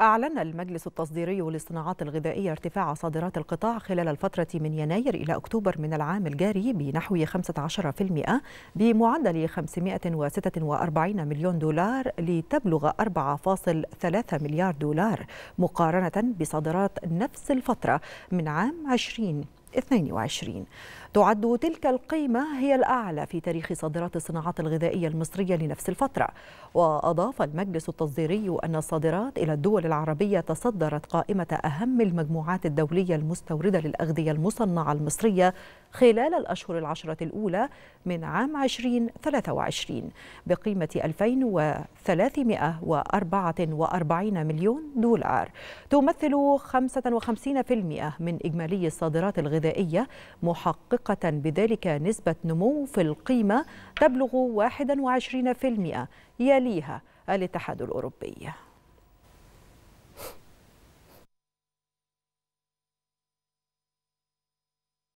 أعلن المجلس التصديري للصناعات الغذائية ارتفاع صادرات القطاع خلال الفترة من يناير إلى أكتوبر من العام الجاري بنحو 15% بمعدل 546 مليون دولار لتبلغ 4.3 مليار دولار مقارنة بصادرات نفس الفترة من عام 20 2022 تعد تلك القيمة هي الأعلى في تاريخ صادرات الصناعات الغذائية المصرية لنفس الفترة وأضاف المجلس التصديري أن الصادرات إلى الدول العربية تصدرت قائمة أهم المجموعات الدولية المستوردة للأغذية المصنعة المصرية خلال الأشهر العشرة الأولى من عام 2023 بقيمة 2344 مليون دولار تمثل 55% من إجمالي الصادرات الغذائية الغذائية محققة بذلك نسبة نمو في القيمة تبلغ 21% يليها الاتحاد الأوروبي